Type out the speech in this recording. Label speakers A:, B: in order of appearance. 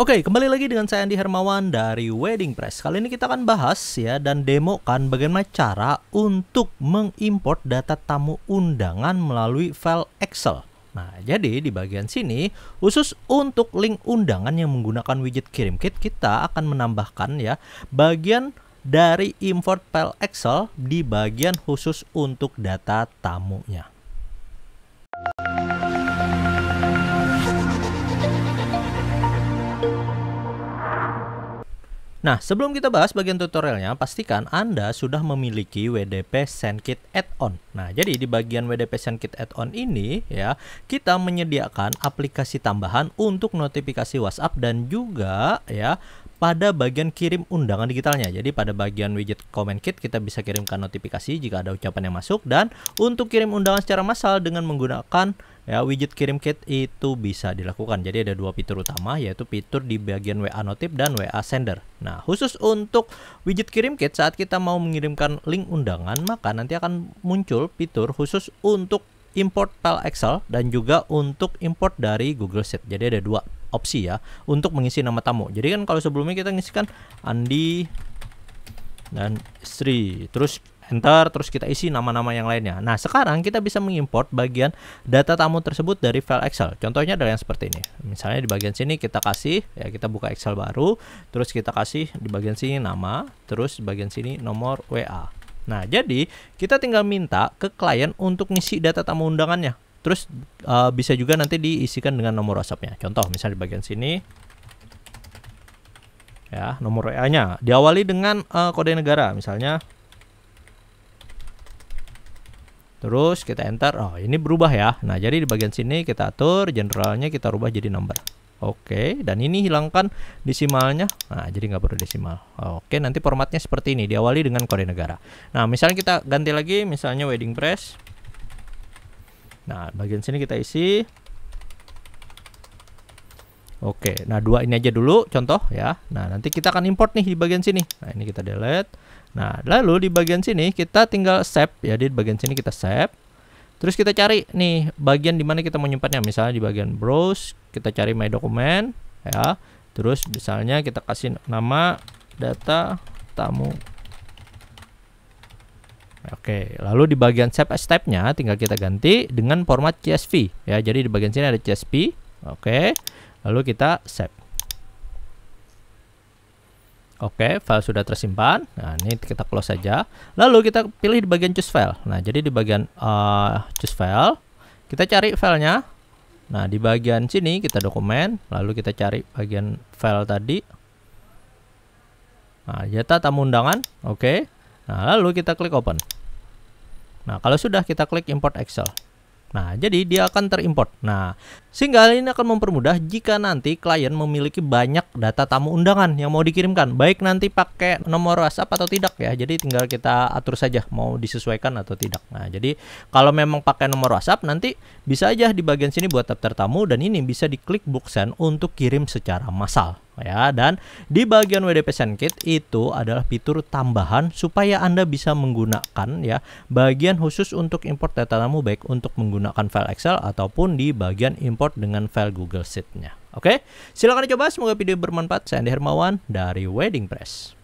A: Oke, kembali lagi dengan saya Andi Hermawan dari Wedding Press. Kali ini kita akan bahas ya dan demokan bagaimana cara untuk mengimport data tamu undangan melalui file Excel. Nah, jadi di bagian sini, khusus untuk link undangan yang menggunakan widget kirim kit, kita akan menambahkan ya bagian dari import file Excel di bagian khusus untuk data tamunya. Nah, sebelum kita bahas bagian tutorialnya, pastikan Anda sudah memiliki WDP SendKit add-on. Nah, jadi di bagian WDP SendKit add-on ini ya, kita menyediakan aplikasi tambahan untuk notifikasi WhatsApp dan juga ya pada bagian kirim undangan digitalnya. Jadi pada bagian widget comment kit kita bisa kirimkan notifikasi jika ada ucapan yang masuk dan untuk kirim undangan secara massal dengan menggunakan Ya, widget kirim kit itu bisa dilakukan. Jadi ada dua fitur utama yaitu fitur di bagian WA notif dan WA sender. Nah, khusus untuk widget kirim kit saat kita mau mengirimkan link undangan, maka nanti akan muncul fitur khusus untuk import file Excel dan juga untuk import dari Google Sheet. Jadi ada dua opsi ya untuk mengisi nama tamu. Jadi kan kalau sebelumnya kita ngisikan Andi dan Sri, terus enter terus kita isi nama-nama yang lainnya. Nah, sekarang kita bisa mengimport bagian data tamu tersebut dari file Excel. Contohnya adalah yang seperti ini. Misalnya di bagian sini kita kasih ya kita buka Excel baru, terus kita kasih di bagian sini nama, terus di bagian sini nomor WA. Nah, jadi kita tinggal minta ke klien untuk ngisi data tamu undangannya. Terus uh, bisa juga nanti diisikan dengan nomor WhatsApp-nya. Contoh misalnya di bagian sini ya nomor WA-nya diawali dengan uh, kode negara misalnya Terus kita enter. Oh, ini berubah ya. Nah, jadi di bagian sini kita atur generalnya kita rubah jadi number. Oke, dan ini hilangkan desimalnya. Nah, jadi nggak perlu desimal. Oke, nanti formatnya seperti ini. Diawali dengan kode negara. Nah, misalnya kita ganti lagi, misalnya wedding press. Nah, bagian sini kita isi. Oke, nah dua ini aja dulu contoh ya. Nah, nanti kita akan import nih di bagian sini. Nah, ini kita delete. Nah, lalu di bagian sini kita tinggal save ya, di bagian sini kita save. Terus kita cari nih bagian di mana kita menyimpannya Misalnya di bagian browse, kita cari my document ya. Terus misalnya kita kasih nama data tamu. Oke, lalu di bagian save as type nya tinggal kita ganti dengan format CSV ya. Jadi di bagian sini ada CSV. Oke. Lalu kita save. Oke, file sudah tersimpan. Nah, ini kita close saja. Lalu kita pilih di bagian choose file. Nah, jadi di bagian uh, choose file, kita cari filenya. Nah, di bagian sini kita dokumen, lalu kita cari bagian file tadi. Nah, jatah ya, tamu undangan. Oke. Nah, lalu kita klik open. Nah, kalau sudah kita klik import Excel. Nah, jadi dia akan terimport. Nah, sehingga ini akan mempermudah jika nanti klien memiliki banyak data tamu undangan yang mau dikirimkan, baik nanti pakai nomor WhatsApp atau tidak ya. Jadi tinggal kita atur saja mau disesuaikan atau tidak. Nah, jadi kalau memang pakai nomor WhatsApp nanti bisa aja di bagian sini buat daftar tamu dan ini bisa diklik book send untuk kirim secara massal ya. Dan di bagian WDP SendKit itu adalah fitur tambahan supaya Anda bisa menggunakan ya bagian khusus untuk import data tamu baik untuk menggunakan file Excel ataupun di bagian import dengan file Google Sheet-nya. Oke, silakan coba. Semoga video bermanfaat. Saya Andi Hermawan dari Wedding Press.